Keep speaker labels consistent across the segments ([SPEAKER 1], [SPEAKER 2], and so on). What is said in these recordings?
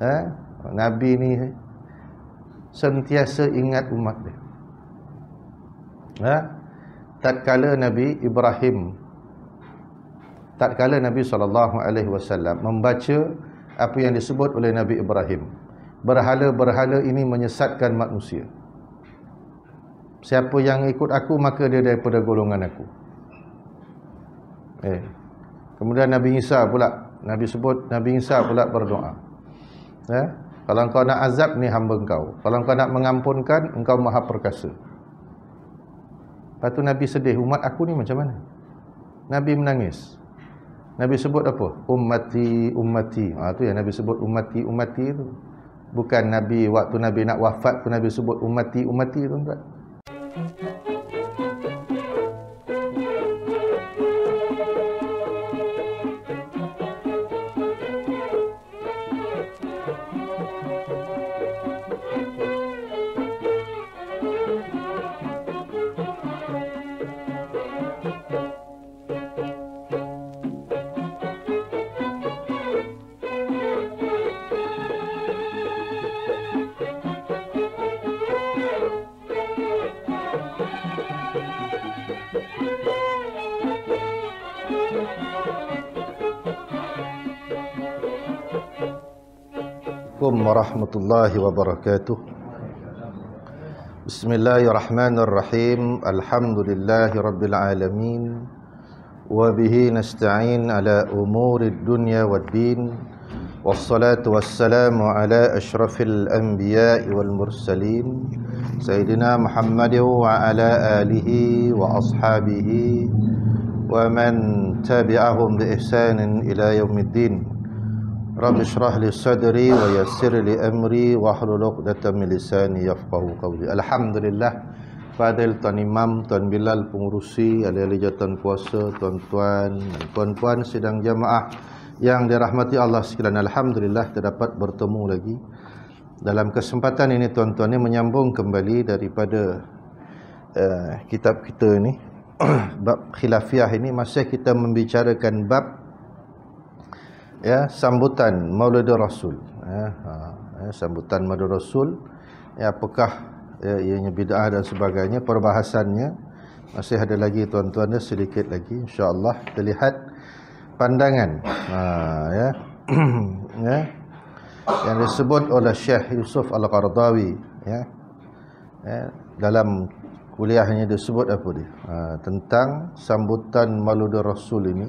[SPEAKER 1] ha? Nabi ni eh, sentiasa ingat umat dia. Ha? kala Nabi Ibrahim tak kala Nabi saw membaca apa yang disebut oleh Nabi Ibrahim. Berhala-berhala ini menyesatkan manusia. Siapa yang ikut aku maka dia daripada golongan aku. Eh. Kemudian Nabi Isa pula Nabi sebut Nabi Isa pula berdoa. Ya? Kalau engkau nak azab, ni hamba engkau. Kalau engkau nak mengampunkan, engkau maha perkasa. Lepas tu Nabi sedih, umat aku ni macam mana? Nabi menangis. Nabi sebut apa? Ummati, ummati. Ha, tu yang Nabi sebut ummati, ummati tu. Bukan Nabi, waktu Nabi nak wafat tu Nabi sebut ummati, ummati tu. Tak? عليكم ورحمة الله وبركاته بسم الله الرحمن الرحيم الحمد لله رب العالمين وبه نستعين على أمور الدنيا والدين والصلاة والسلام على أشرف الأنبياء والمرسلين سيدنا محمد وعلى آله وأصحابه ومن تبعهم بإحسان إلى يوم الدين Rabbi syrah li sadri wa yassir li amri wa hlul 'uqdatam milisani lisani yafqahu qawli. Alhamdulillah. Fadil Tuan Imam, Tuan Bilal pengurusi, ahli-ahli jawatan kuasa, tuan-tuan dan puan-puan sidang jemaah yang dirahmati Allah sekalian. Alhamdulillah terdapat bertemu lagi. Dalam kesempatan ini tuan-tuan ini menyambung kembali daripada uh, kitab kita ini bab khilafiah ini masih kita membicarakan bab ya sambutan Maulidur Rasul ya, ha, ya sambutan Maulidur Rasul ya apakah ya, ianya bidah dan sebagainya perbahasannya masih ada lagi tuan-tuan sedikit lagi insyaallah kita lihat pandangan ha, ya ya yang disebut oleh Syekh Yusuf Al-Qardawi ya, ya dalam kuliahnya disebut apa dia ha, tentang sambutan Maulidur Rasul ini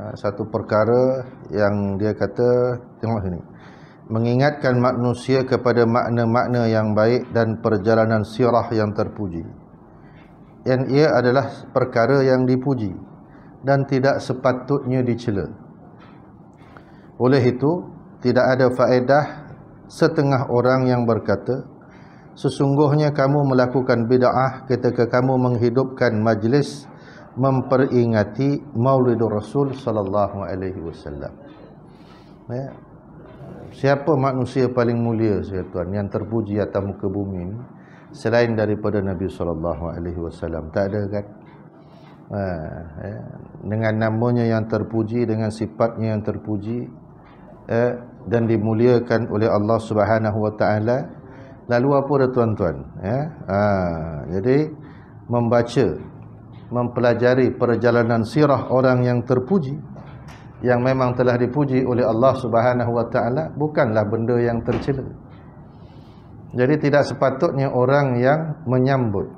[SPEAKER 1] Ha, satu perkara yang dia kata tengok sini mengingatkan manusia kepada makna-makna yang baik dan perjalanan sirah yang terpuji dan ia adalah perkara yang dipuji dan tidak sepatutnya dicela oleh itu tidak ada faedah setengah orang yang berkata sesungguhnya kamu melakukan bid'ah ketika kamu menghidupkan majlis memperingati Maulid Rasul sallallahu alaihi wasallam. Ya. Siapa manusia paling mulia saya tuan yang terpuji atas muka bumi ini selain daripada Nabi sallallahu alaihi wasallam? Tak ada kan? Ha, ya. dengan namanya yang terpuji dengan sifatnya yang terpuji eh, dan dimuliakan oleh Allah Subhanahu wa taala lalu apa dah tuan-tuan ya ha, jadi membaca mempelajari perjalanan sirah orang yang terpuji yang memang telah dipuji oleh Allah Subhanahu wa taala bukanlah benda yang tercela. Jadi tidak sepatutnya orang yang menyambut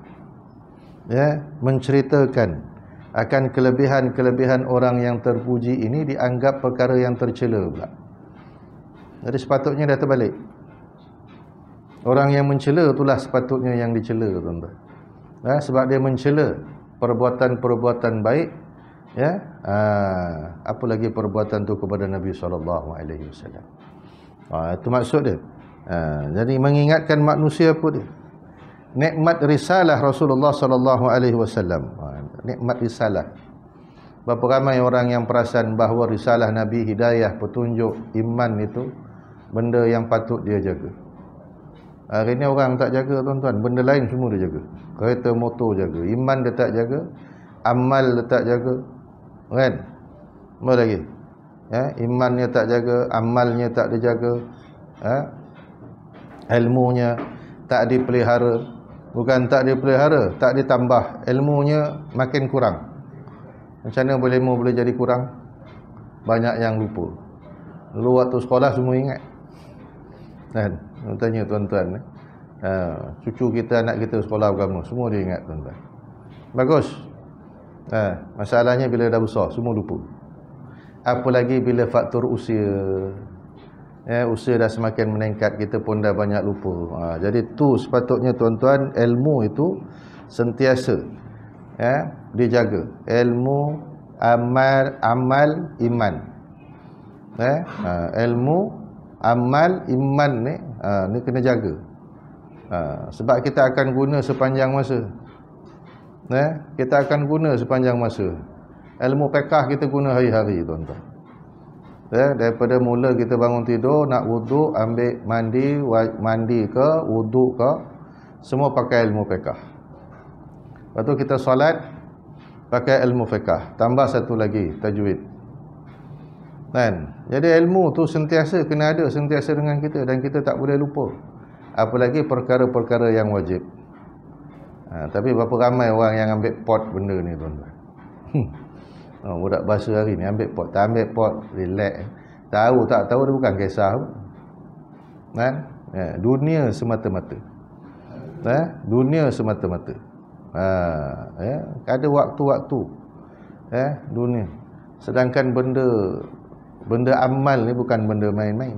[SPEAKER 1] ya menceritakan akan kelebihan-kelebihan orang yang terpuji ini dianggap perkara yang tercela pula. Jadi sepatutnya dah terbalik. Orang yang mencela itulah sepatutnya yang dicela tuan-tuan. Ya, sebab dia mencela perbuatan-perbuatan baik ya ha, apalagi perbuatan tu kepada Nabi sallallahu alaihi wasallam ha, itu maksud dia ha, jadi mengingatkan manusia apa dia nikmat risalah Rasulullah sallallahu alaihi wasallam nikmat risalah berapa ramai orang yang perasan bahawa risalah Nabi hidayah petunjuk iman itu benda yang patut dia jaga Hari ni orang tak jaga tuan-tuan, benda lain semua dia jaga. Kereta motor jaga, iman dia tak jaga, amal dia tak jaga. Kan? Apa lagi? Ya, imannya tak jaga, amalnya tak dijaga. Ya? Ilmunya tak dipelihara. Bukan tak dipelihara, tak ditambah. Ilmunya makin kurang. Macam mana boleh ilmu boleh jadi kurang? Banyak yang lupa. Dulu waktu sekolah semua ingat. Kan? Ya? tanya tuan-tuan uh, cucu kita, anak kita sekolah agama, semua dia ingat tuan-tuan bagus uh, masalahnya bila dah besar, semua lupa Apa lagi bila faktor usia uh, usia dah semakin meningkat, kita pun dah banyak lupa, uh, jadi tu sepatutnya tuan-tuan, ilmu itu sentiasa uh, dijaga, ilmu amal, amal iman uh, uh, ilmu amal iman ni ha, ni kena jaga ha, sebab kita akan guna sepanjang masa eh, kita akan guna sepanjang masa ilmu pekah kita guna hari-hari tuan-tuan eh, daripada mula kita bangun tidur nak wuduk, ambil mandi mandi ke, wuduk ke semua pakai ilmu pekah lepas tu kita solat pakai ilmu fiqah tambah satu lagi tajwid kan jadi ilmu tu sentiasa kena ada sentiasa dengan kita dan kita tak boleh lupa apalagi perkara-perkara yang wajib ha, tapi berapa ramai orang yang ambil pot benda ni tuan-tuan hmm. oh, budak bahasa hari ni ambil pot tak ambil pot relax tahu tak tahu dia bukan kisah kan ha, dunia semata-mata ha, dunia semata-mata ha, ya, ada waktu-waktu ya, dunia sedangkan benda benda amal ni bukan benda main-main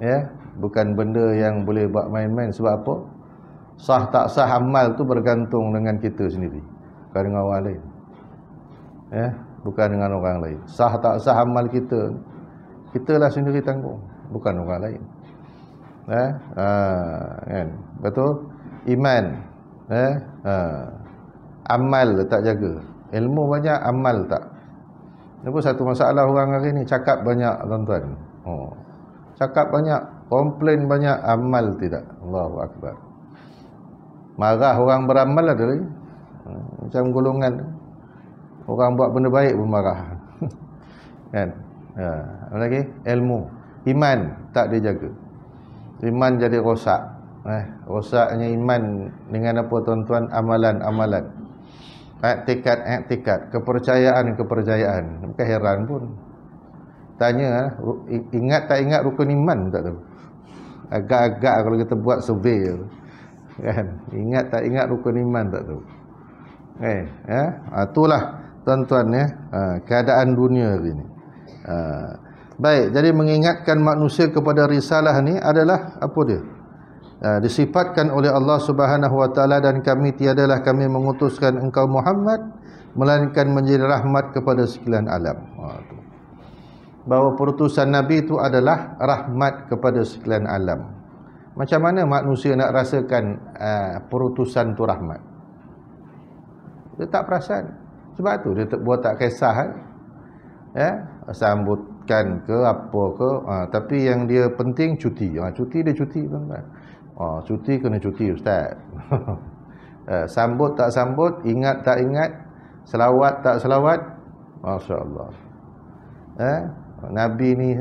[SPEAKER 1] ya bukan benda yang boleh buat main-main sebab apa sah tak sah amal tu bergantung dengan kita sendiri bukan dengan orang lain ya bukan dengan orang lain sah tak sah amal kita lah sendiri tanggung bukan orang lain ya ha, kan betul iman ya ha. amal tak jaga ilmu banyak amal tak ini pun satu masalah orang hari ni cakap banyak tuan-tuan. Oh. Cakap banyak, komplain banyak, amal tidak. Allahu akbar. Marah orang beramal ada lagi. Hmm, macam golongan orang buat benda baik pun marah. kan? Ya. Apa lagi? Ilmu, iman tak dijaga. Iman jadi rosak. Eh, rosaknya iman dengan apa tuan-tuan? Amalan-amalan. Etikat-etikat, kepercayaan-kepercayaan. Bukan heran pun. Tanya, ingat tak ingat rukun iman? Tak tahu. Agak-agak kalau kita buat survey. Kan? Ingat tak ingat rukun iman? Tak tahu. Eh, eh? Ha, itulah tuan-tuan ya. Ha, keadaan dunia hari ini. Ha. Baik, jadi mengingatkan manusia kepada risalah ni adalah apa dia? Ah, disifatkan oleh Allah Subhanahu wa taala dan kami tiadalah kami mengutuskan engkau Muhammad melainkan menjadi rahmat kepada sekalian alam. Ah, Bahawa perutusan nabi itu adalah rahmat kepada sekalian alam. Macam mana manusia nak rasakan uh, perutusan tu rahmat? Dia tak perasan. Sebab tu dia buat tak kisah kan? Ya, sambutkan ke apa ke, uh, tapi yang dia penting cuti. Uh, cuti dia cuti tuan-tuan. Oh, cuti kena cuti ustaz. Eh, sambut tak sambut, ingat tak ingat, selawat tak selawat. Masya-Allah. Eh, Nabi ni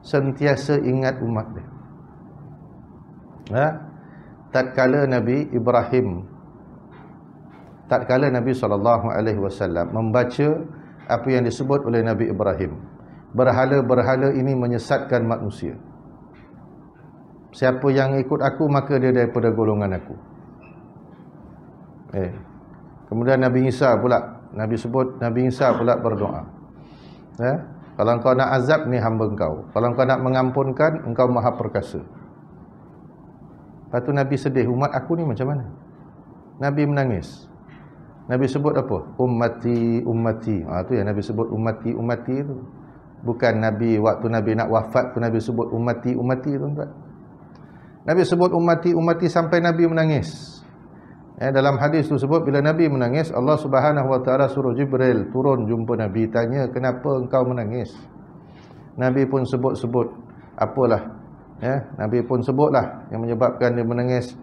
[SPEAKER 1] sentiasa ingat umat dia. Eh, kala Nabi Ibrahim tak kala Nabi sallallahu alaihi wasallam membaca apa yang disebut oleh Nabi Ibrahim. Berhala-berhala ini menyesatkan manusia siapa yang ikut aku maka dia daripada golongan aku eh. kemudian Nabi Isa pula Nabi sebut Nabi Isa pula berdoa eh. kalau engkau nak azab ni hamba engkau kalau engkau nak mengampunkan engkau maha perkasa lepas Nabi sedih umat aku ni macam mana Nabi menangis Nabi sebut apa? Ummati, ummati. Ah ha, tu yang Nabi sebut ummati, ummati tu. Bukan Nabi waktu Nabi nak wafat tu Nabi sebut ummati, ummati tu, tuan-tuan. Nabi sebut umati umati sampai Nabi menangis. Ya, dalam hadis sebut bila Nabi menangis, Allah Subhanahu wa taala suruh Jibril turun jumpa Nabi tanya, "Kenapa engkau menangis?" Nabi pun sebut-sebut apalah. Ya, Nabi pun sebutlah yang menyebabkan dia menangis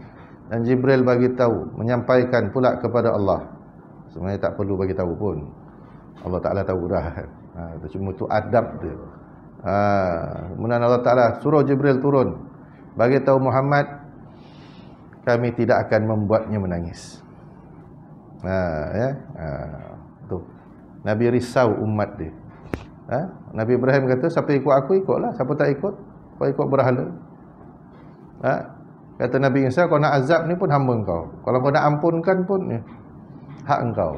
[SPEAKER 1] dan Jibril bagi tahu, menyampaikan pula kepada Allah. Sebenarnya tak perlu bagi tahu pun. Allah Taala tahu dah. Ha, cuma tu adab dia. Ha, kemudian Allah Taala suruh Jibril turun bagi tahu Muhammad kami tidak akan membuatnya menangis. Ha ya. Ha, tu. Nabi risau umat dia. Ha? Nabi Ibrahim kata siapa ikut aku ikutlah, siapa tak ikut kau ikut berhala. Ha? Kata Nabi Isa kau nak azab ni pun hamba kau. Kalau kau nak ampunkan pun ya, hak engkau.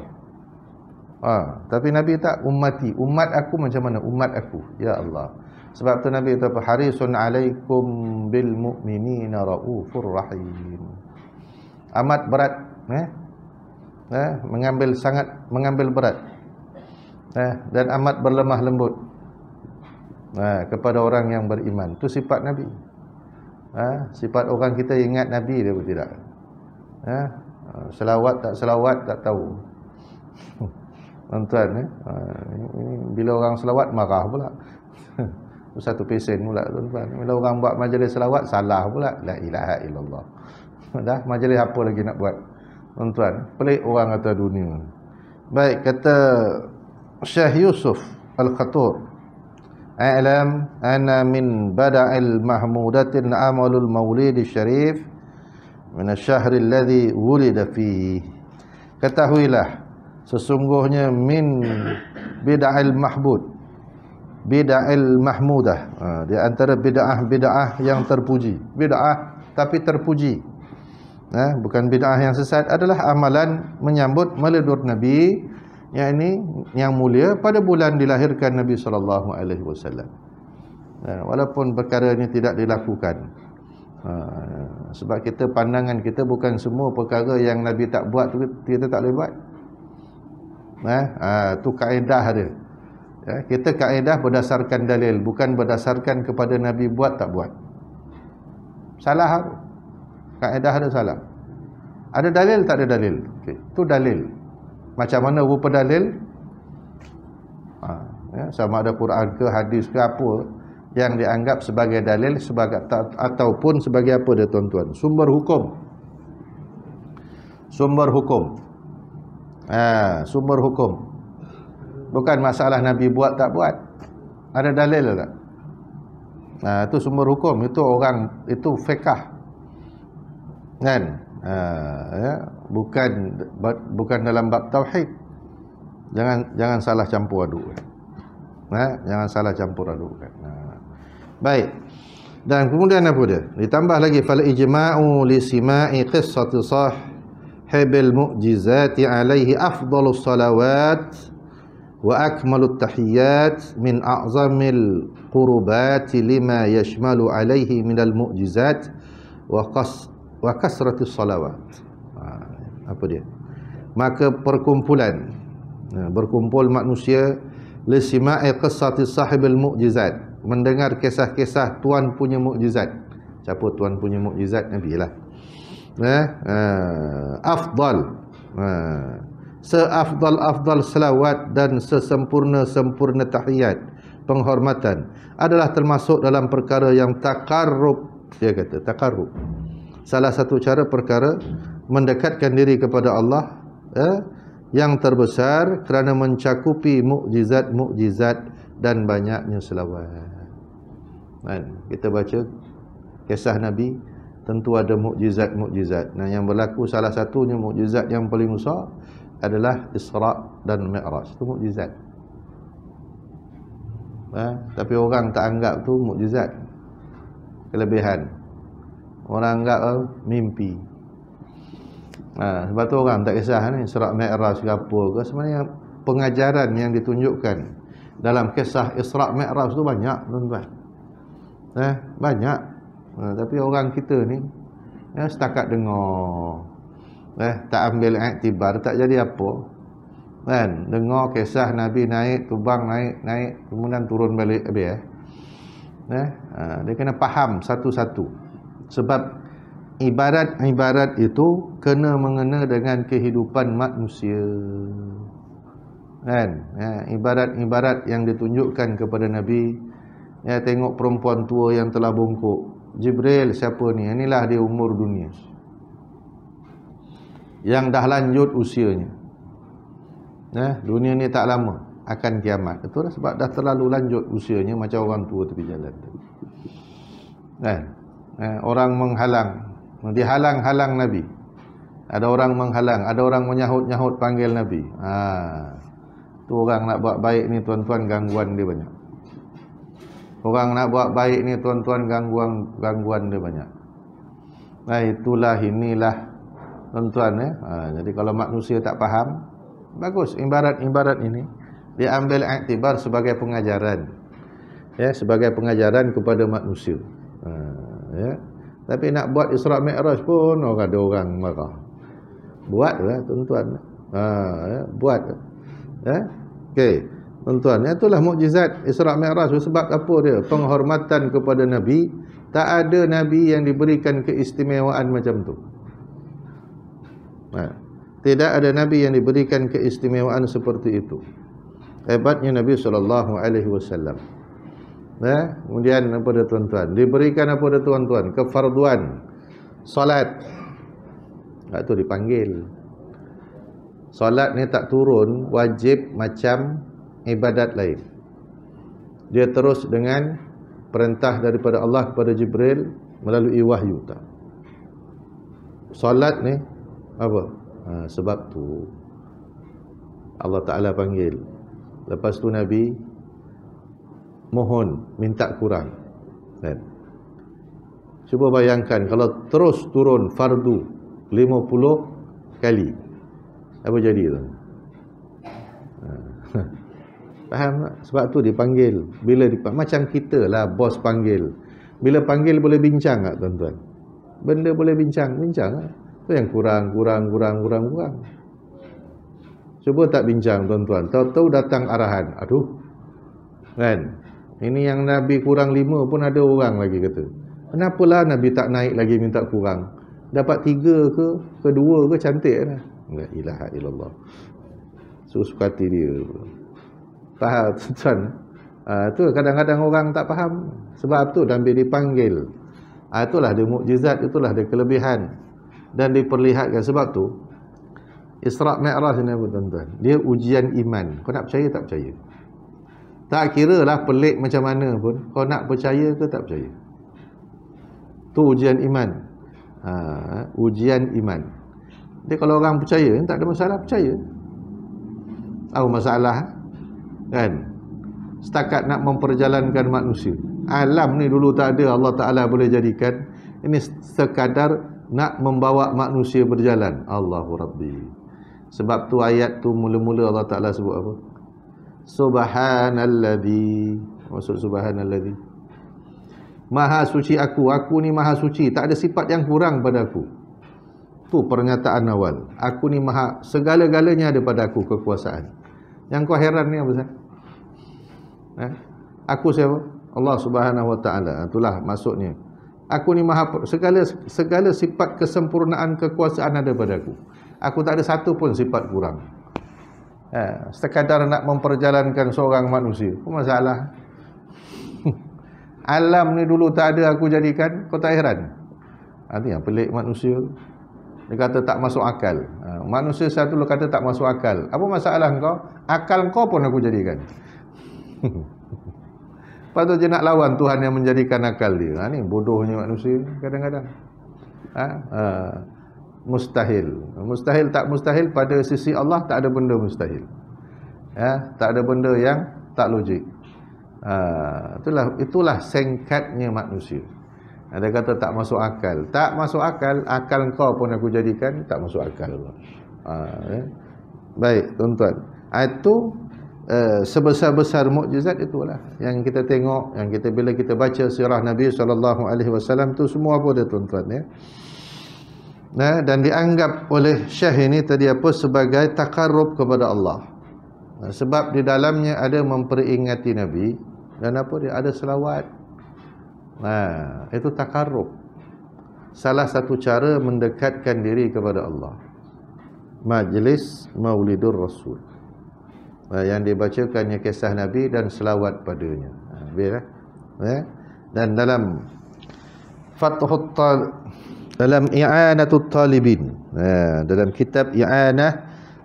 [SPEAKER 1] Ha, tapi Nabi tak ummati, umat aku macam mana? Umat aku. Ya Allah. Sebab tu Nabi kata harisun alaikum bil mu'minina raufur rahim. Amat berat eh? eh. mengambil sangat mengambil berat. Eh, dan amat berlemah lembut. Eh, kepada orang yang beriman. Tu sifat Nabi. Eh, sifat orang kita ingat Nabi dia pun tidak. Eh, eh selawat tak selawat tak tahu. Tuan-tuan, eh? eh bila orang selawat marah pula. satu pesen pula tuan-tuan. Bila orang buat majlis selawat salah pula la ilaha illallah. Dah majlis apa lagi nak buat? Tuan-tuan, pelik orang kata dunia. Baik kata Syekh Yusuf Al-Khatur. A'lam ana min bada'il mahmudatin amalul maulid syarif min asyhar alladhi wulida fihi. Ketahuilah sesungguhnya min al Mahbud bid'ah mahmudah ha, di antara bid'ah bid'ah yang terpuji bid'ah tapi terpuji eh, bukan bid'ah yang sesat adalah amalan menyambut maulidur nabi yang ini yang mulia pada bulan dilahirkan nabi sallallahu alaihi wasallam ha, walaupun perkara ini tidak dilakukan sebab kita pandangan kita bukan semua perkara yang nabi tak buat kita tak boleh buat eh ah tu kaedah dia Ya, kita kaedah berdasarkan dalil, bukan berdasarkan kepada Nabi buat tak buat. Salah kaedah ada salah. Ada dalil tak ada dalil. Okay. Itu dalil. Macam mana rupa dalil? Ha, ya, sama ada Quran ke hadis ke apa yang dianggap sebagai dalil sebagai ta, ataupun sebagai apa dia tuan-tuan? Sumber hukum. Sumber hukum. Ha, sumber hukum. Bukan masalah Nabi buat tak buat. Ada dalil tak? Nah ha, itu sumber hukum. Itu orang, itu fekah. Kan? Ha, ya? Bukan bukan dalam bab tauhid. Jangan jangan salah campur aduk. Kan? Ha? Jangan salah campur aduk. Kan? Ha. Baik. Dan kemudian apa dia? Ditambah lagi. Fala ijma'u li sima'i qissati sah Hebel mu'jizati alaihi afdalus salawat. Salawat wa akmalut tahiyyat min a'zamil qurbati lima yashmalu alayhi al mu'jizat wa qas wa kasratu salawat ha, apa dia maka perkumpulan ha, berkumpul manusia li sima'i qissati sahibil mu'jizat mendengar kisah-kisah tuan punya mukjizat siapa tuan punya mukjizat nabi lah eh, eh afdal seafdal-afdal selawat dan sesempurna-sempurna tahiyat penghormatan adalah termasuk dalam perkara yang takarrub dia kata takarrub salah satu cara perkara mendekatkan diri kepada Allah eh, yang terbesar kerana mencakupi mukjizat-mukjizat dan banyaknya selawat kan kita baca kisah nabi tentu ada mukjizat-mukjizat nah yang berlaku salah satunya mukjizat yang paling besar adalah Isra' dan Mi'raj. Itu mukjizat. Ha? Tapi orang tak anggap tu mukjizat. Kelebihan. Orang anggap uh, mimpi. Ha, sebab tu orang tak kisah ni Isra' Mi'raj ke apa ke. Sebenarnya pengajaran yang ditunjukkan dalam kisah Isra' Mi'raj tu banyak tuan-tuan. Eh, banyak. Ha, tapi orang kita ni ya, setakat dengar eh, tak ambil iktibar tak jadi apa kan dengar kisah nabi naik tubang naik naik kemudian turun balik habis eh, eh ha, dia kena faham satu-satu sebab ibarat-ibarat itu kena mengena dengan kehidupan manusia kan ha, ibarat-ibarat yang ditunjukkan kepada nabi ya tengok perempuan tua yang telah bongkok jibril siapa ni inilah dia umur dunia yang dah lanjut usianya. Eh, dunia ni tak lama akan kiamat. Itulah sebab dah terlalu lanjut usianya macam orang tua tepi jalan. Eh, eh, orang menghalang, dihalang-halang Nabi. Ada orang menghalang, ada orang menyahut-nyahut panggil Nabi. Ha. Tu orang nak buat baik ni tuan-tuan gangguan dia banyak. Orang nak buat baik ni tuan-tuan gangguan gangguan dia banyak. Nah itulah inilah tuan-tuan ya. Ha, jadi kalau manusia tak faham, bagus imbarat-imbarat ini diambil aktibar sebagai pengajaran. Ya, sebagai pengajaran kepada manusia. Ha, ya. Tapi nak buat Isra Mikraj pun orang oh, ada orang marah. Buatlah eh, tuan-tuan. Ha, ya, buat. Ya. Okey. Tuan-tuan, ya, itulah mukjizat Isra Mikraj sebab apa dia? Penghormatan kepada nabi. Tak ada nabi yang diberikan keistimewaan macam tu. Ha. Tidak ada Nabi yang diberikan keistimewaan seperti itu. Hebatnya Nabi Sallallahu Alaihi Wasallam. Ha? Kemudian apa dia tuan-tuan? Diberikan apa dia tuan-tuan? Kefarduan. solat tak ha, tu dipanggil. solat ni tak turun wajib macam ibadat lain. Dia terus dengan perintah daripada Allah kepada Jibril melalui wahyu. Solat ni apa? Ha, sebab tu Allah Ta'ala panggil Lepas tu Nabi Mohon, minta kurang kan? Cuba bayangkan Kalau terus turun fardu 50 kali Apa jadi tu? Ha. Faham tak? Sebab tu dipanggil bila dipa Macam kita lah bos panggil Bila panggil boleh bincang tak tuan-tuan? Benda boleh bincang, bincang tak? Lah. Itu yang kurang, kurang, kurang, kurang, kurang. Cuba tak bincang tuan-tuan. Tahu-tahu datang arahan. Aduh. Kan? Ini yang Nabi kurang lima pun ada orang lagi kata. Kenapalah Nabi tak naik lagi minta kurang? Dapat tiga ke? Kedua ke? Cantik lah. La ilaha ilallah. Suka-suka hati dia. Faham tuan-tuan? Itu ha, uh, kadang-kadang orang tak faham. Sebab tu Nabi dipanggil. Uh, itulah dia mukjizat, itulah dia kelebihan dan diperlihatkan sebab tu Israq Mi'raj ni apa tuan-tuan dia ujian iman kau nak percaya tak percaya tak kira lah pelik macam mana pun kau nak percaya ke tak percaya tu ujian iman ha, ujian iman jadi kalau orang percaya tak ada masalah percaya tahu masalah kan setakat nak memperjalankan manusia alam ni dulu tak ada Allah Ta'ala boleh jadikan ini sekadar nak membawa manusia berjalan Allahu Rabbi sebab tu ayat tu mula-mula Allah Ta'ala sebut apa Subhanalladhi maksud Subhanalladhi Maha suci aku, aku ni maha suci tak ada sifat yang kurang pada aku tu pernyataan awal aku ni maha, segala-galanya ada pada aku kekuasaan, yang kau heran ni apa saya? eh? aku siapa? Allah Subhanahu Wa Ta'ala itulah maksudnya aku ni maha segala segala sifat kesempurnaan kekuasaan ada pada aku aku tak ada satu pun sifat kurang ha, sekadar nak memperjalankan seorang manusia apa masalah alam ni dulu tak ada aku jadikan kau tak heran nanti ha, yang pelik manusia dia kata tak masuk akal ha, manusia satu dulu kata tak masuk akal apa masalah kau akal kau pun aku jadikan Lepas tu dia nak lawan Tuhan yang menjadikan akal dia. Ha, ni bodohnya manusia kadang-kadang. Ha? Ha, mustahil. Mustahil tak mustahil pada sisi Allah tak ada benda mustahil. Ya, tak ada benda yang tak logik. Ha, itulah itulah sengkatnya manusia. Ada ha, kata tak masuk akal. Tak masuk akal, akal kau pun aku jadikan tak masuk akal. Ha, ya. Baik, tuan-tuan. Ha, itu uh, sebesar-besar mukjizat itulah yang kita tengok yang kita bila kita baca sirah Nabi sallallahu alaihi wasallam tu semua apa dia tuan-tuan ya. Nah dan dianggap oleh syekh ini tadi apa sebagai takarrub kepada Allah. Nah, sebab di dalamnya ada memperingati Nabi dan apa dia ada selawat. Nah itu takarrub. Salah satu cara mendekatkan diri kepada Allah. Majlis Maulidur Rasul. Eh, yang dibacakannya kisah Nabi dan selawat padanya. Ha, habis eh? Eh? Dan dalam Fathul Tal dalam I'anatul Talibin, eh, dalam kitab I'anah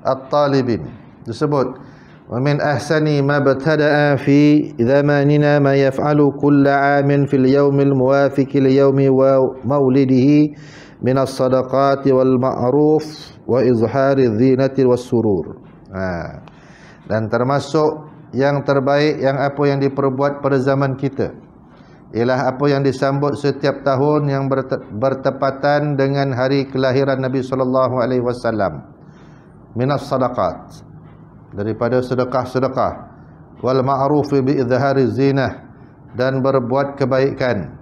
[SPEAKER 1] At-Talibin disebut ومن أحسن ما ابتدأ في زماننا ما يفعل كل عام في اليوم الموافق ليوم مولده من wa والمعروف وإظهار الزينة والسرور. آه dan termasuk yang terbaik yang apa yang diperbuat pada zaman kita ialah apa yang disambut setiap tahun yang bertepatan dengan hari kelahiran Nabi sallallahu alaihi wasallam minas sadaqat daripada sedekah-sedekah wal ma'ruf bi idhari zinah dan berbuat kebaikan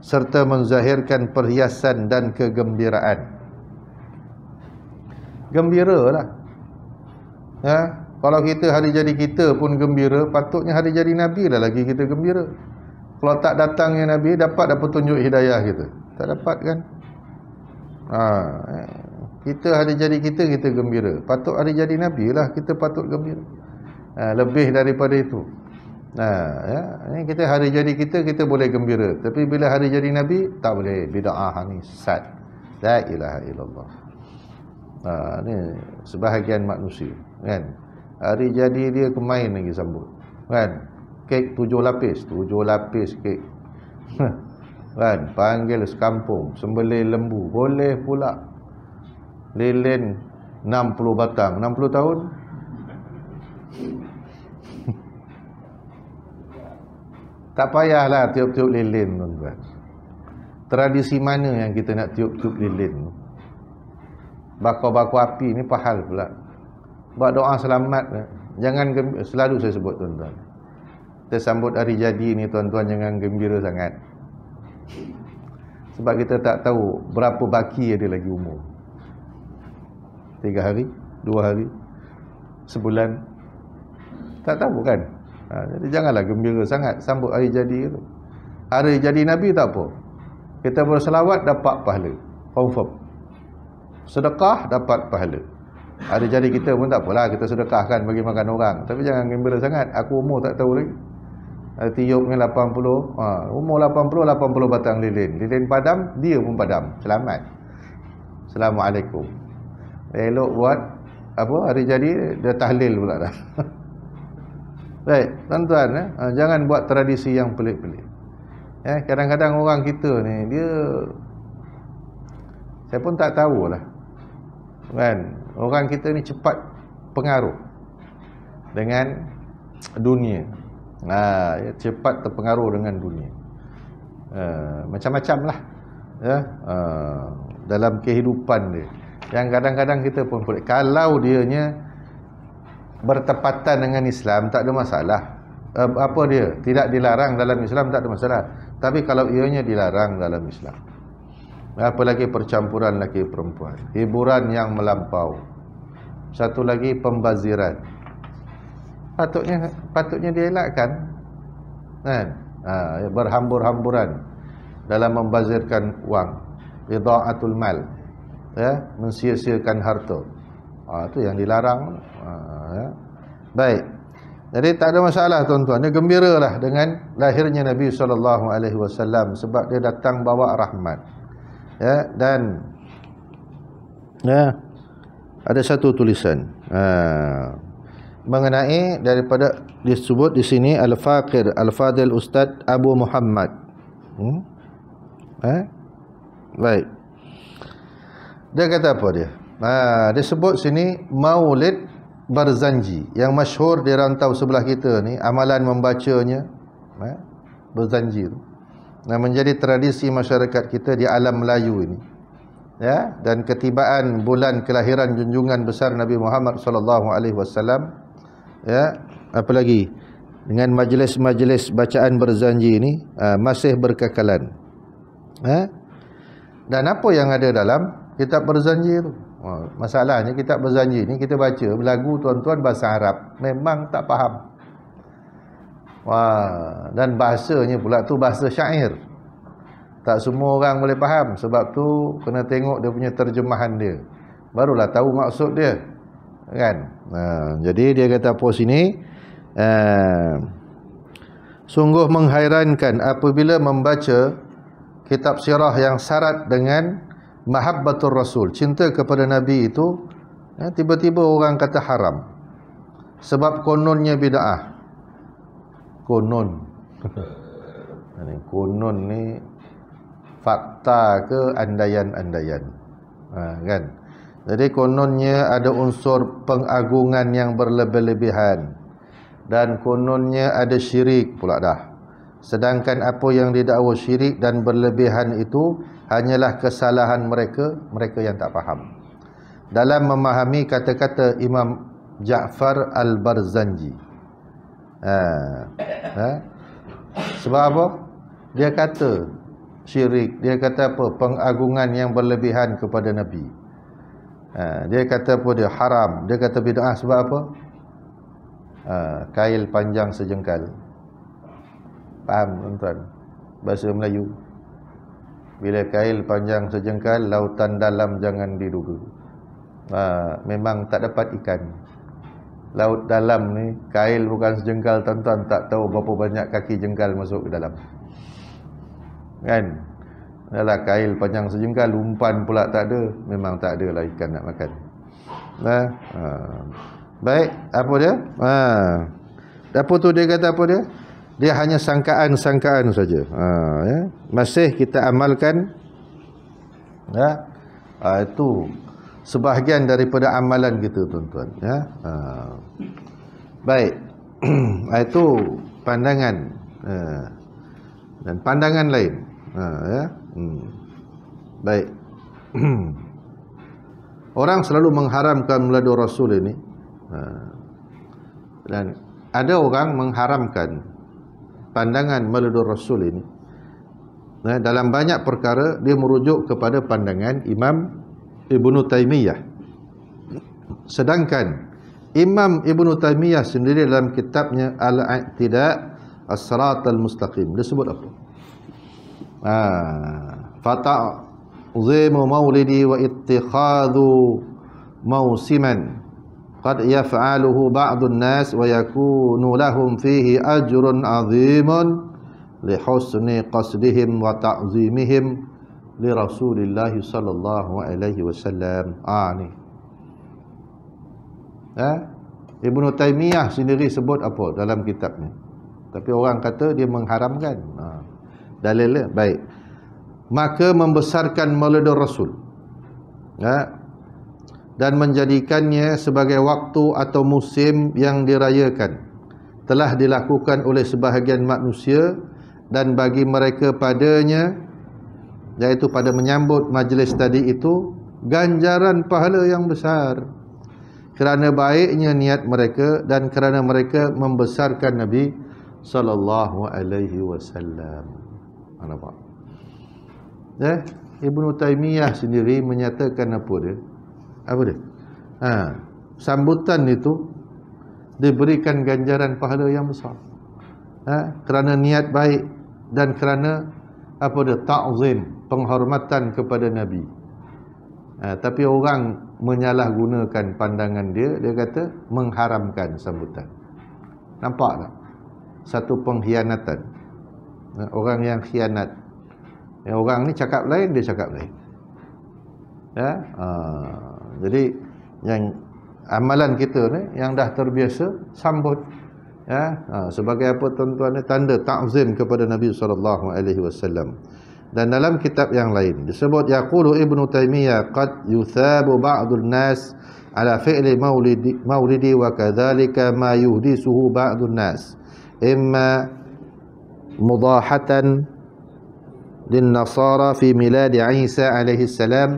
[SPEAKER 1] serta menzahirkan perhiasan dan kegembiraan gembiralah ya ha? Kalau kita hari jadi kita pun gembira, patutnya hari jadi Nabi lah lagi kita gembira. Kalau tak datangnya Nabi, dapat dapat tunjuk hidayah kita. Tak dapat kan? Ha. Ya. Kita hari jadi kita, kita gembira. Patut hari jadi Nabi lah, kita patut gembira. Ha. Lebih daripada itu. Ha. Ya. Ini kita hari jadi kita, kita boleh gembira. Tapi bila hari jadi Nabi, tak boleh. Bida'ah ni, sad. La ilaha illallah. Ha. Ini sebahagian manusia. Kan? Ya. Hari jadi dia kemain lagi sambut. Kan? Kek tujuh lapis. Tujuh lapis kek. kan? Panggil sekampung. Sembelih lembu. Boleh pula. Lilin 60 batang. 60 tahun? tak payahlah tiup-tiup lilin tuan-tuan. Tradisi mana yang kita nak tiup-tiup lilin? bakau bakau api ni pahal pula buat doa selamat jangan selalu saya sebut tuan-tuan kita sambut hari jadi ni tuan-tuan jangan gembira sangat sebab kita tak tahu berapa baki ada lagi umur tiga hari dua hari sebulan tak tahu kan ha, jadi janganlah gembira sangat sambut hari jadi tu hari jadi Nabi tak apa kita berselawat dapat pahala confirm sedekah dapat pahala ada jadi kita pun tak apalah kita sedekahkan bagi makan orang. Tapi jangan gembira sangat. Aku umur tak tahu lagi. Ada tiup dengan 80. Ha, umur 80, 80 batang lilin. Lilin padam, dia pun padam. Selamat. Assalamualaikum. Elok buat apa hari jadi dia tahlil pula dah. Baik, tuan-tuan eh? Ha, jangan buat tradisi yang pelik-pelik. Eh, kadang-kadang orang kita ni dia saya pun tak tahulah. Kan? Orang kita ni cepat pengaruh dengan dunia. Ha, ya, cepat terpengaruh dengan dunia. Uh, Macam-macam lah. Ya, uh, dalam kehidupan dia. Yang kadang-kadang kita pun boleh. Kalau dia nya bertepatan dengan Islam, tak ada masalah. apa dia? Tidak dilarang dalam Islam, tak ada masalah. Tapi kalau ianya dilarang dalam Islam apalagi percampuran lelaki perempuan hiburan yang melampau satu lagi pembaziran patutnya patutnya dielakkan kan ha, berhambur-hamburan dalam membazirkan wang ridaatul mal ya mensia harta ha, itu yang dilarang ha, ya. baik jadi tak ada masalah tuan-tuan dia lah dengan lahirnya Nabi SAW sebab dia datang bawa rahmat ya dan ya ada satu tulisan ha, mengenai daripada disebut di sini al faqir al fadil ustaz Abu Muhammad hmm? eh baik dia kata apa dia ha, sebut sini maulid Barzanji yang masyhur di rantau sebelah kita ni amalan membacanya eh? Ha, berzanji tu dan menjadi tradisi masyarakat kita di alam Melayu ini. Ya, dan ketibaan bulan kelahiran junjungan besar Nabi Muhammad sallallahu alaihi wasallam. Ya, apalagi dengan majlis-majlis bacaan berzanji ini uh, masih berkekalan. Ya? Dan apa yang ada dalam kitab berzanji itu? Oh, masalahnya kitab berzanji ini kita baca lagu tuan-tuan bahasa Arab memang tak faham. Wah, dan bahasanya pula tu bahasa syair. Tak semua orang boleh faham sebab tu kena tengok dia punya terjemahan dia. Barulah tahu maksud dia. Kan? Nah, jadi dia kata apa sini? Eh, sungguh menghairankan apabila membaca kitab sirah yang syarat dengan mahabbatul rasul, cinta kepada nabi itu, eh, tiba-tiba eh, orang kata haram. Sebab kononnya bid'ah. Ah konon konon ni fakta ke andaian-andaian ha, kan jadi kononnya ada unsur pengagungan yang berlebih-lebihan dan kononnya ada syirik pula dah sedangkan apa yang didakwa syirik dan berlebihan itu hanyalah kesalahan mereka mereka yang tak faham dalam memahami kata-kata Imam Ja'far Al-Barzanji Ha. Ha. Sebab apa? Dia kata syirik, dia kata apa? Pengagungan yang berlebihan kepada Nabi. Ha. Dia kata apa? Dia haram. Dia kata bid'ah sebab apa? Ha. Kail panjang sejengkal. Faham tuan-tuan? Bahasa Melayu. Bila kail panjang sejengkal, lautan dalam jangan diduga. Ha. Memang tak dapat ikan laut dalam ni kail bukan sejengkal tuan-tuan tak tahu berapa banyak kaki jengkal masuk ke dalam kan adalah kail panjang sejengkal umpan pula tak ada memang tak ada lah ikan nak makan nah ha? ha. baik apa dia ha apa tu dia kata apa dia dia hanya sangkaan-sangkaan saja ha ya masih kita amalkan ya ha, itu sebahagian daripada amalan kita tuan-tuan ya ha. baik itu pandangan ha. dan pandangan lain ha. ya hmm. baik orang selalu mengharamkan meladu rasul ini ha. dan ada orang mengharamkan pandangan meladu rasul ini ya. dalam banyak perkara dia merujuk kepada pandangan imam Ibnu Taimiyah. Sedangkan Imam Ibnu Taimiyah sendiri dalam kitabnya Al-I'tida As-Sirat Al-Mustaqim dia sebut apa? Ha fata uzimu maulidi wa ittikhadhu mausiman qad yaf'aluhu ba'dun nas wa yakunu lahum fihi ajrun 'azimun li husni qasdihim wa ta'zimihim li Rasulillah sallallahu alaihi wasallam. Ah ni. Eh? Ibnu Taimiyah sendiri sebut apa dalam kitabnya? Tapi orang kata dia mengharamkan. Ha. Ah. Dalilnya baik. Maka membesarkan Maulid Rasul. Ya. Dan menjadikannya sebagai waktu atau musim yang dirayakan telah dilakukan oleh sebahagian manusia dan bagi mereka padanya yaitu pada menyambut majlis tadi itu ganjaran pahala yang besar kerana baiknya niat mereka dan kerana mereka membesarkan Nabi sallallahu alaihi wasallam. Apa? Eh, Ibnu Taimiyah sendiri menyatakan apa dia? Apa dia? Ha, sambutan itu diberikan ganjaran pahala yang besar. Ha, kerana niat baik dan kerana apa dia? Ta'zim penghormatan kepada Nabi. Ha, tapi orang menyalahgunakan pandangan dia, dia kata mengharamkan sambutan. Nampak tak? Satu pengkhianatan. Ha, orang yang khianat. Ya, orang ni cakap lain, dia cakap lain. Ya? Ha, jadi, yang amalan kita ni, yang dah terbiasa, sambut. Ya? Ha, sebagai apa tuan-tuan ni? Tanda takzim kepada Nabi SAW. dan dalam kitab yang lain disebut yaqulu ibnu taimiyah qad yuthabu ba'dun nas ala fi'li maulidi maulidi wa kadzalika ma yuhdisuhu ba'dun nas imma mudahatan للنصارى في ميلاد عيسى عليه السلام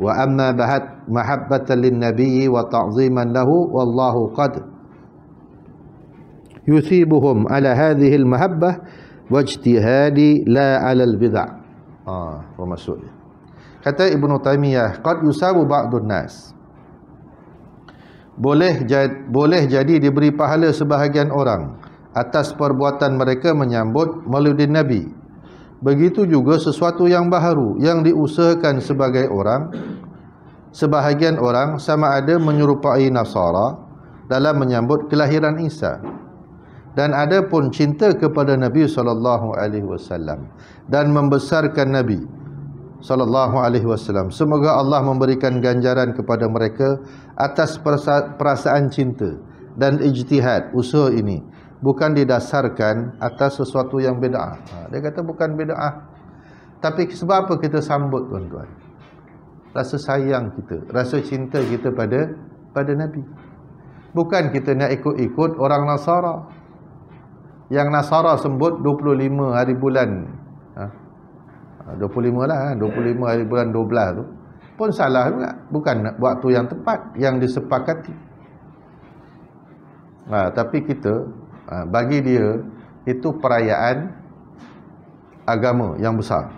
[SPEAKER 1] وأما بهت محبة للنبي وتعظيما له والله قد يثيبهم على هذه المحبة واجتهادي لا على البدع Ah, apa maksudnya? Kata Ibnu Taimiyah, qad yusabu ba'dun nas. Boleh jadi boleh jadi diberi pahala sebahagian orang atas perbuatan mereka menyambut Maulidin Nabi. Begitu juga sesuatu yang baharu yang diusahakan sebagai orang sebahagian orang sama ada menyerupai Nasara dalam menyambut kelahiran Isa dan ada pun cinta kepada Nabi sallallahu alaihi wasallam dan membesarkan Nabi sallallahu alaihi wasallam semoga Allah memberikan ganjaran kepada mereka atas perasaan cinta dan ijtihad usaha ini bukan didasarkan atas sesuatu yang bid'ah ha, dia kata bukan bid'ah tapi sebab apa kita sambut tuan-tuan rasa sayang kita rasa cinta kita pada pada Nabi bukan kita nak ikut-ikut orang Nasara yang Nasara sebut 25 hari bulan 25 ha? ha, lah 25 ha, hari bulan 12 tu pun salah juga bukan waktu yang tepat yang disepakati ha, tapi kita bagi dia itu perayaan agama yang besar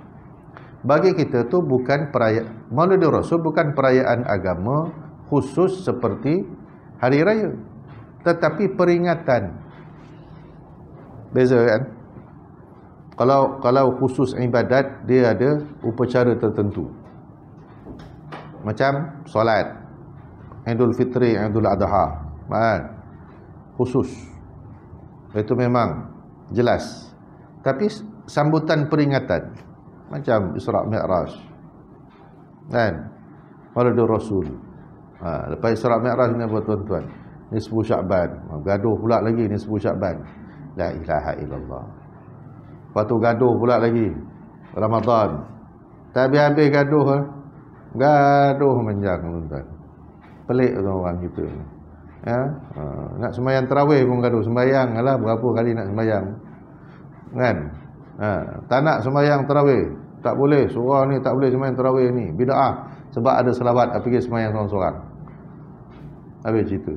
[SPEAKER 1] bagi kita tu bukan perayaan Maulidur Rasul bukan perayaan agama khusus seperti hari raya tetapi peringatan Beza kan? Kalau kalau khusus ibadat dia ada upacara tertentu. Macam solat Idul Fitri, Idul Adha. Kan? Khusus. Itu memang jelas. Tapi sambutan peringatan macam Isra Mikraj. Kan? Maulidur Rasul. Ha, lepas Isra Mikraj ni buat tuan-tuan. Ni 10 Syaban. Gaduh pula lagi ni 10 syakban. La ilaha illallah. Lepas gaduh pula lagi. Ramadan. Tapi habis gaduh. Eh? Gaduh menjang. Tuan. Pelik tu orang kita. Ya? Ha, nak sembahyang terawih pun gaduh. Sembahyang lah berapa kali nak sembahyang. Kan? Ha? Tak nak sembahyang terawih. Tak boleh. Surah ni tak boleh sembahyang terawih ni. Bida'ah. Sebab ada selawat. Apakah sembahyang seorang-seorang? Habis cerita.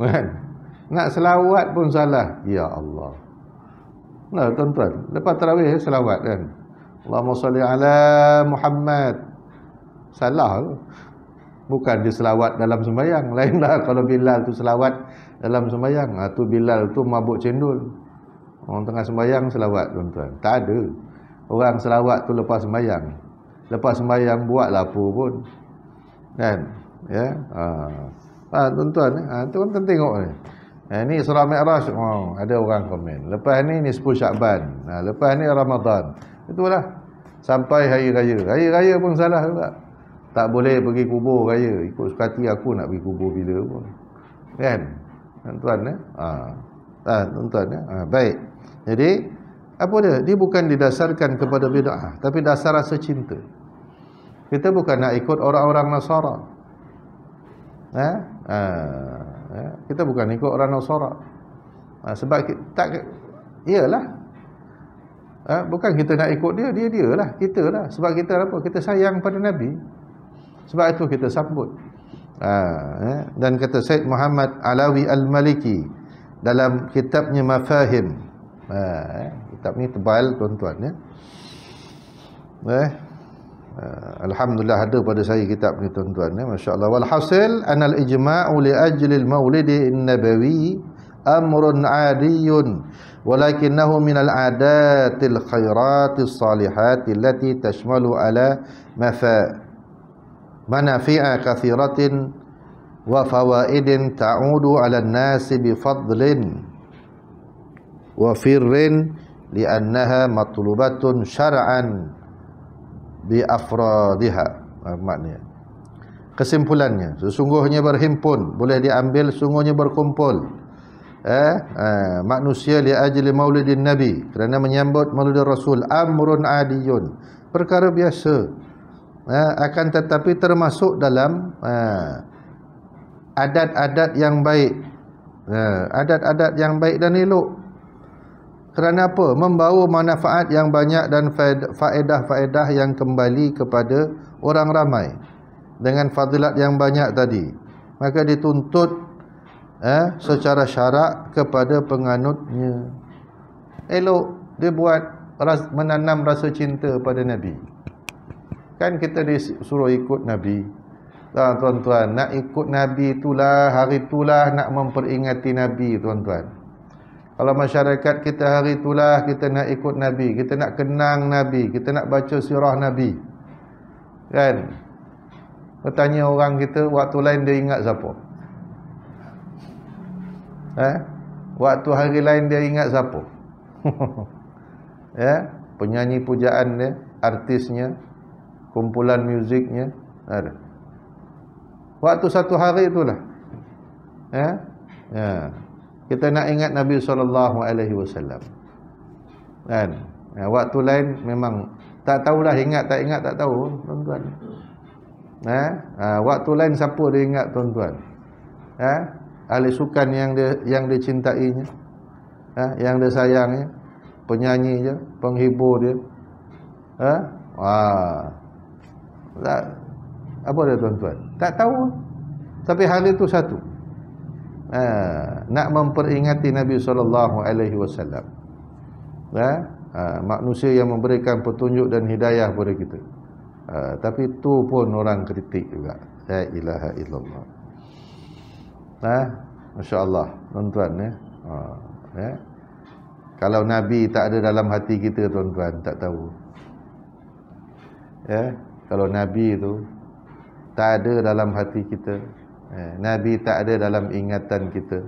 [SPEAKER 1] Kan? Nak selawat pun salah. Ya Allah. Nah, tuan-tuan. Lepas terawih, ya, selawat kan. Allahumma salli ala Muhammad. Salah. Bukan dia selawat dalam sembahyang. Lainlah kalau Bilal tu selawat dalam sembahyang. Itu ah, ha, Bilal tu mabuk cendol. Orang tengah sembahyang, selawat tuan-tuan. Tak ada. Orang selawat tu lepas sembahyang. Lepas sembahyang, buat lapu pun. Kan? Ya? Ha. Ha, tuan-tuan, ha, tuan-tuan tengok ni. Eh. Eh, ni Isra Mi'raj. Oh, ada orang komen. Lepas ni Nisbu Syakban. Nah, ha, lepas ni Ramadan. Itulah. Sampai Hari Raya. Hari Raya pun salah juga. Tak boleh pergi kubur raya. Ikut sukati aku nak pergi kubur bila pun. Kan? Tuan-tuan ya? Ha. Ha, tuan-tuan ya? Ha, baik. Jadi, apa dia? Dia bukan didasarkan kepada bid'ah, Tapi dasar rasa cinta. Kita bukan nak ikut orang-orang Nasara. Ha? Ha ya, kita bukan ikut orang Nasara ha, eh, sebab kita, tak iyalah ha, bukan kita nak ikut dia dia dia lah kita lah sebab kita apa kita sayang pada Nabi sebab itu kita sambut ha, ya. dan kata Syed Muhammad Alawi Al-Maliki dalam kitabnya Mafahim ha, ya. kitab ni tebal tuan-tuan ya. eh Alhamdulillah ada pada saya kitab ni tuan-tuan ya. Masya Allah Wal hasil Anal ijma'u li ajlil maulidi nabawi Amrun adiyun Walakinnahu minal adatil khairatis salihati allati tashmalu ala mafa Manafi'a kathiratin Wa fawaidin ta'udu ala nasi bifadlin Wa firrin li annaha matlubatun syara'an bi afradiha ah, maknanya kesimpulannya sesungguhnya berhimpun boleh diambil sungguhnya berkumpul eh, eh manusia li ajli maulidin nabi kerana menyambut maulid rasul amrun adiyun perkara biasa eh, akan tetapi termasuk dalam eh, adat-adat eh, yang baik eh, adat-adat eh, yang baik dan elok kerana apa? Membawa manfaat yang banyak dan faedah-faedah yang kembali kepada orang ramai. Dengan fadilat yang banyak tadi. Maka dituntut eh, secara syarak kepada penganutnya. Elok dia buat ras, menanam rasa cinta pada Nabi. Kan kita disuruh ikut Nabi. Ah, tuan-tuan, nak ikut Nabi itulah, hari itulah nak memperingati Nabi, tuan-tuan. Kalau masyarakat kita hari itulah kita nak ikut Nabi, kita nak kenang Nabi, kita nak baca sirah Nabi. Kan? Bertanya orang kita waktu lain dia ingat siapa? Eh? Waktu hari lain dia ingat siapa? ya, eh? penyanyi pujaan dia, artisnya, kumpulan muziknya, ada. Waktu satu hari itulah. Ha? Ya. Eh? Ya. Eh kita nak ingat Nabi sallallahu alaihi wasallam. Kan? Ya, waktu lain memang tak tahulah ingat tak ingat tak tahu tuan-tuan. Eh, ha, waktu lain siapa dia ingat tuan-tuan? Eh, ahli sukan yang dia yang dicintainya. Eh, yang dia sayangnya, penyanyi dia, penghibur dia. Eh, ya? ha. wah. Tak, apa dia tuan-tuan? Tak tahu. Tapi hal itu satu ha, nak memperingati Nabi sallallahu alaihi wasallam. Ha, ha, manusia yang memberikan petunjuk dan hidayah kepada kita. Ha, tapi tu pun orang kritik juga. La ilaha illallah. Nah, ha, masya-Allah, tuan-tuan ya. Ha, ya. Kalau Nabi tak ada dalam hati kita tuan-tuan, tak tahu. Ya, kalau Nabi tu tak ada dalam hati kita, Eh, Nabi tak ada dalam ingatan kita.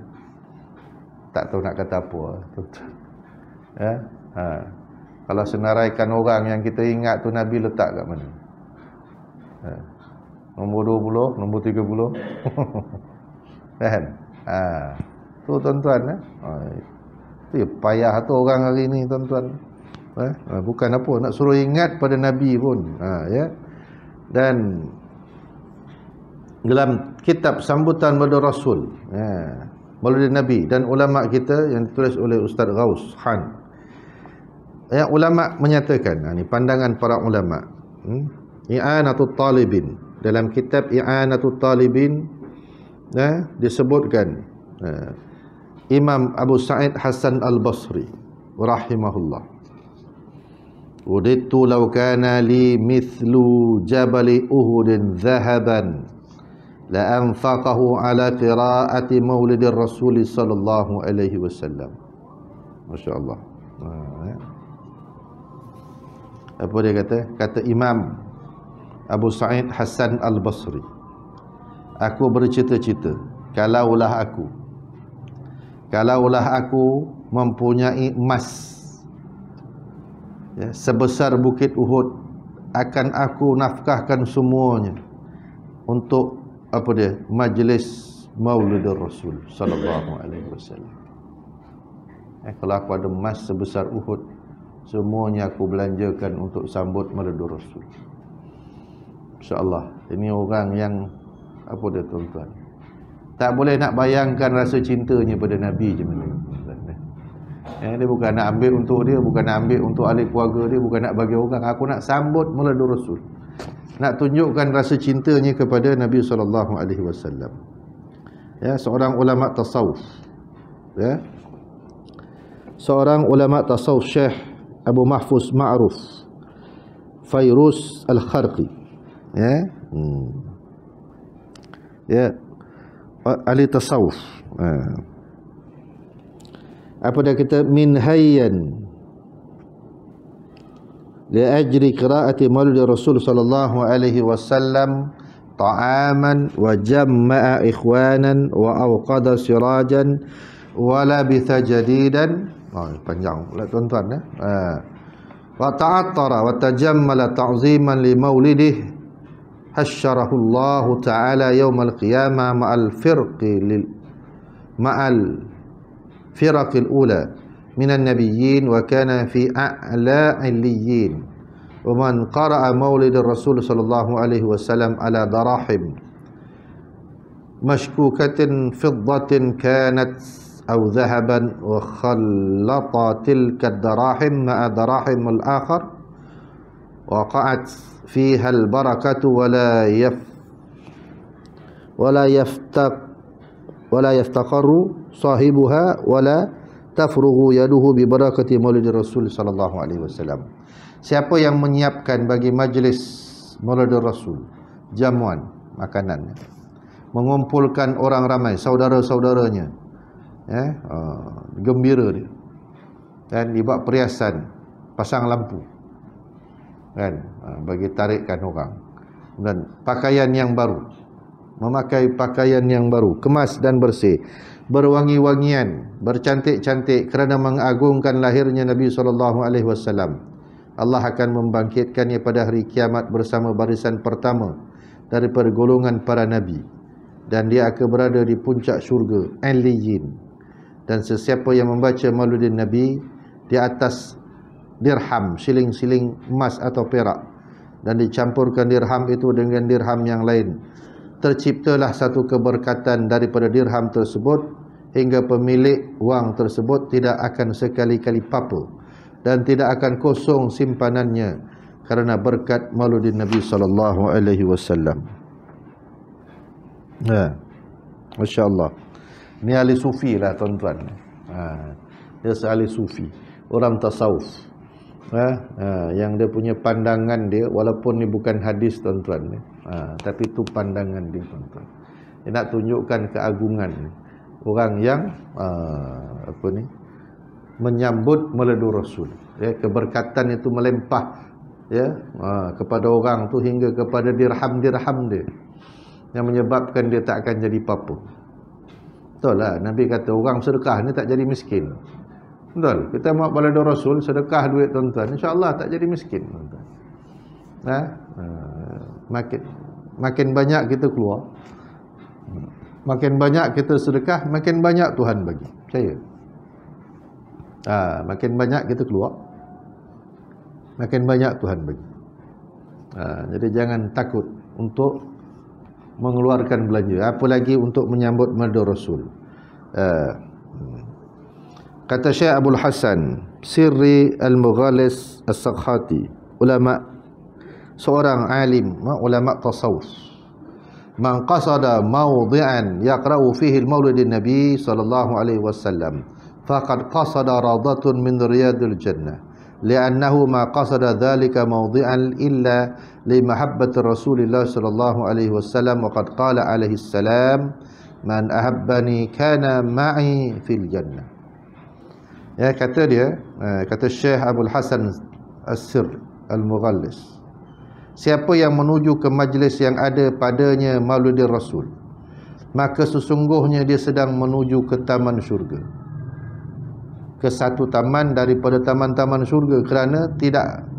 [SPEAKER 1] Tak tahu nak kata apa. Betul. Ya. Eh? Ha. Kalau senaraikan orang yang kita ingat tu Nabi letak kat mana? Ha. Nombor 20, nombor 30. Kan? ha. Tu tuan-tuan eh. Ha. Tu ya, payah tu orang hari ni tuan-tuan. Eh? Ha. Bukan apa nak suruh ingat pada Nabi pun. Ha ya. Dan dalam kitab sambutan Maulid Rasul ya Maulid Nabi dan ulama kita yang ditulis oleh Ustaz Gaus Khan ya ulama menyatakan ini ha, pandangan para ulama hmm, i'anatut talibin dalam kitab i'anatut talibin ya disebutkan ya, Imam Abu Sa'id Hasan Al-Basri rahimahullah Uditu law kana li mithlu jabali Uhudin dhahaban لأنفقه على قراءة مولد الرسول Rasul Sallallahu Alaihi Wasallam. ما شاء apa dia kata? Kata Imam Abu Sa'id Hasan Al-Basri Aku bercita-cita Kalaulah aku Kalaulah aku mempunyai emas ya, Sebesar Bukit Uhud Akan aku nafkahkan semuanya Untuk apa dia majlis Mauludur Rasul sallallahu alaihi wasallam. Eh, kalau aku ada emas sebesar Uhud, semuanya aku belanjakan untuk sambut Mauludur Rasul. Insya-Allah. Ini orang yang apa dia tuan-tuan? Tak boleh nak bayangkan rasa cintanya pada Nabi je mana. Eh, dia bukan nak ambil untuk dia, bukan nak ambil untuk ahli keluarga dia, bukan nak bagi orang. Aku nak sambut Mauludur Rasul nak tunjukkan rasa cintanya kepada Nabi sallallahu alaihi wasallam. Ya, seorang ulama tasawuf. Ya. Seorang ulama tasawuf Syekh Abu Mahfuz Ma'ruf Fairuz Al-Kharqi. Ya. Hmm. Ya. Ahli tasawuf. Ha. Apa dah kita min hayyan لأجل قراءة مولد الرسول صلى الله عليه وسلم طعاما وجمع إخوانا وأوقد سراجا ولبث جديدا آه، آه. وتعطر وتجمل تعظيما لمولده حشره الله تعالى يوم القيامة مع الفرق لل... مع الفرق الأولى من النبيين وكان في أعلى عليين ومن قرأ مولد الرسول صلى الله عليه وسلم على دراحم مشكوكة فضة كانت أو ذهبا وخلط تلك الدراحم مع دراحم الآخر وقعت فيها البركة ولا يف ولا يفتق ولا يفتقر صاحبها ولا tafruhu yaduhu bi barakati maulid rasul sallallahu alaihi wasallam siapa yang menyiapkan bagi majlis maulid rasul jamuan makanan mengumpulkan orang ramai saudara-saudaranya ya eh, uh, gembira dia dan dibuat perhiasan pasang lampu kan uh, bagi tarikkan orang dan pakaian yang baru memakai pakaian yang baru kemas dan bersih berwangi-wangian, bercantik-cantik kerana mengagungkan lahirnya Nabi SAW. Allah akan membangkitkannya pada hari kiamat bersama barisan pertama dari pergolongan para Nabi. Dan dia akan berada di puncak syurga, Aliyin. Dan sesiapa yang membaca Mauludin Nabi di atas dirham, siling-siling emas atau perak. Dan dicampurkan dirham itu dengan dirham yang lain terciptalah satu keberkatan daripada dirham tersebut hingga pemilik wang tersebut tidak akan sekali-kali papu dan tidak akan kosong simpanannya kerana berkat Mauludin Nabi sallallahu alaihi wasallam. Ya. Masya-Allah. Ini ahli sufi lah tuan-tuan. Ha. Dia seahli sufi, orang tasawuf ha? Ha, yang dia punya pandangan dia walaupun ni bukan hadis tuan-tuan ha, tapi tu pandangan dia tuan-tuan dia nak tunjukkan keagungan orang yang ha, apa ni menyambut meledu rasul ya keberkatan itu melempah ya ha, kepada orang tu hingga kepada dirham dirham dia yang menyebabkan dia tak akan jadi apa-apa betul lah nabi kata orang sedekah ni tak jadi miskin Betul. Kita buat balada rasul, sedekah duit tuan-tuan, insya tak jadi miskin tuan ha? ha? Makin makin banyak kita keluar, makin banyak kita sedekah, makin banyak Tuhan bagi. Percaya. Ha, makin banyak kita keluar, makin banyak Tuhan bagi. Ha, jadi jangan takut untuk mengeluarkan belanja apalagi untuk menyambut madu rasul. Ha, Kata Syekh Abdul Hasan Sirri Al-Mughalis As-Sakhati Ulama Seorang alim Ulama tasawuf Man qasada mawdi'an yaqra'u fihi al-maulidin Nabi sallallahu alaihi wasallam faqad qasada radatun min riyadil jannah لأنه ما قصد ذلك موضعا إلا لمحبة رسول الله صلى الله عليه وسلم وقد قال عليه السلام من أحبني كان معي في الجنة Ya kata dia, eh, kata Syekh Abdul Hasan As-Sir Al-Mughallis. Siapa yang menuju ke majlis yang ada padanya Mauludir Rasul, maka sesungguhnya dia sedang menuju ke taman syurga. Ke satu taman daripada taman-taman syurga kerana tidak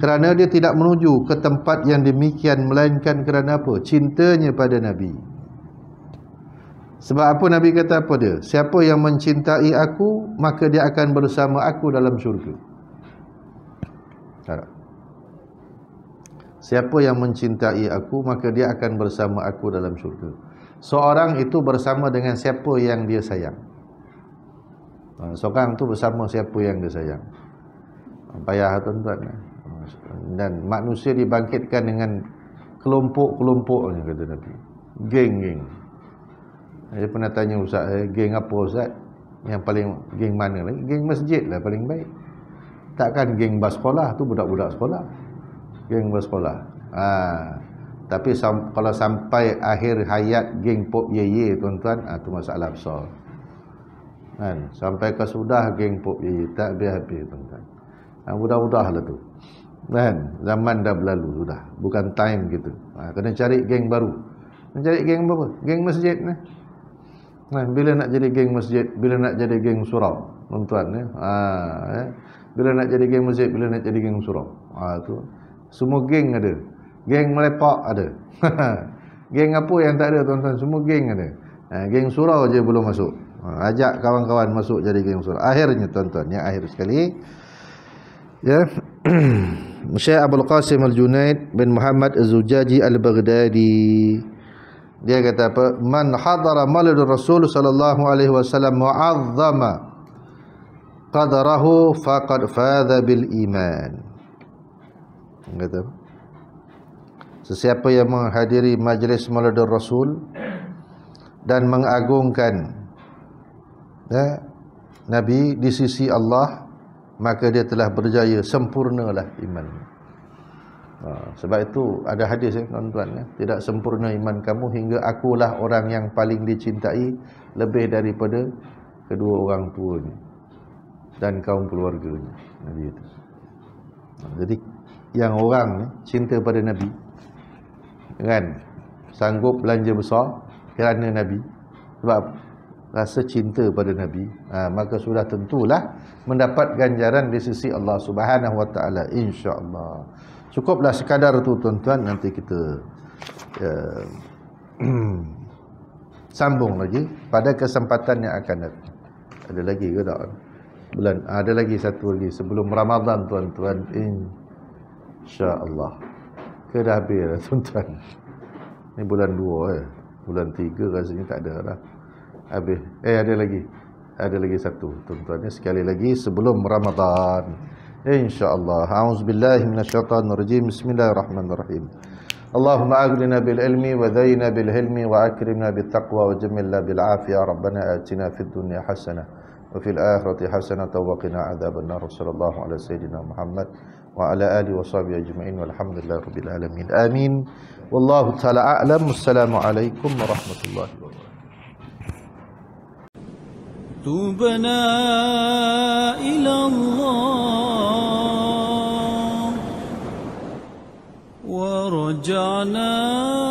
[SPEAKER 1] kerana dia tidak menuju ke tempat yang demikian melainkan kerana apa? Cintanya pada Nabi. Sebab apa Nabi kata apa dia? Siapa yang mencintai aku, maka dia akan bersama aku dalam syurga. Tak. Siapa yang mencintai aku, maka dia akan bersama aku dalam syurga. Seorang itu bersama dengan siapa yang dia sayang. Ha, seorang tu bersama siapa yang dia sayang. Payah tuan-tuan. Dan manusia dibangkitkan dengan kelompok-kelompoknya kata Nabi. Geng-geng. Saya pernah tanya Ustaz, eh, geng apa Ustaz? Yang paling, geng mana lagi? Geng masjid lah paling baik. Takkan geng bas sekolah, tu budak-budak sekolah. Geng bas sekolah. Ha. Tapi sam kalau sampai akhir hayat geng pop ye ye tuan-tuan, ha, tu masalah besar. Ha. Sampai ke sudah geng pop ye ye, tak habis-habis tuan-tuan. Ha, Budah-budah lah tu. Kan? Zaman dah berlalu sudah. Bukan time gitu. Ha, kena cari geng baru. Mencari geng apa? Geng masjid ni. Nah. Nah, eh, bila nak jadi geng masjid, bila nak jadi geng surau, tuan-tuan ya. Ha, ya. Bila nak jadi geng masjid, bila nak jadi geng surau. Ha, tu. Semua geng ada. Geng melepak ada. geng apa yang tak ada tuan-tuan, semua geng ada. Ha, geng surau je belum masuk. Ha, ajak kawan-kawan masuk jadi geng surau. Akhirnya tuan-tuan, ya akhir sekali. Ya. Syekh Abdul Qasim Al-Junaid bin Muhammad Az-Zujaji Al-Baghdadi dia kata apa man hadara maulidur rasul sallallahu alaihi wasallam mu'azzama qadarahu faqad faza bil iman kata sesiapa yang menghadiri majlis maulidur rasul dan mengagungkan ya, nabi di sisi Allah maka dia telah berjaya sempurnalah imannya Ha, sebab itu ada hadis ya tuan-tuan ya. Tidak sempurna iman kamu hingga akulah orang yang paling dicintai lebih daripada kedua orang tuanya dan kaum keluarganya. Nabi itu. Ha, jadi yang orang ni cinta pada Nabi kan sanggup belanja besar kerana Nabi sebab rasa cinta pada Nabi ha, maka sudah tentulah mendapat ganjaran di sisi Allah Subhanahu Wa Taala insya-Allah cukuplah sekadar tu tuan-tuan nanti kita uh, sambung lagi pada kesempatan yang akan datang. ada lagi ke tak bulan ada lagi satu lagi sebelum Ramadan tuan-tuan insya-Allah kedahbir lah, tuan-tuan ni bulan 2 eh bulan 3 rasanya tak ada dah habis eh ada lagi ada lagi satu tuan-tuan sekali lagi sebelum Ramadan إن شاء الله أعوذ بالله من الشيطان الرجيم بسم الله الرحمن الرحيم اللهم أغلنا بالعلم وذينا بالهلم وأكرمنا بالتقوى وجملنا بالعافية ربنا آتنا في الدنيا حسنة وفي الآخرة حسنة وقنا عذاب النار صلى الله على سيدنا محمد وعلى آله وصحبه أجمعين والحمد لله رب العالمين آمين والله تعالى أعلم السلام عليكم ورحمة الله وبركاته تبنا إلى الله رجعنا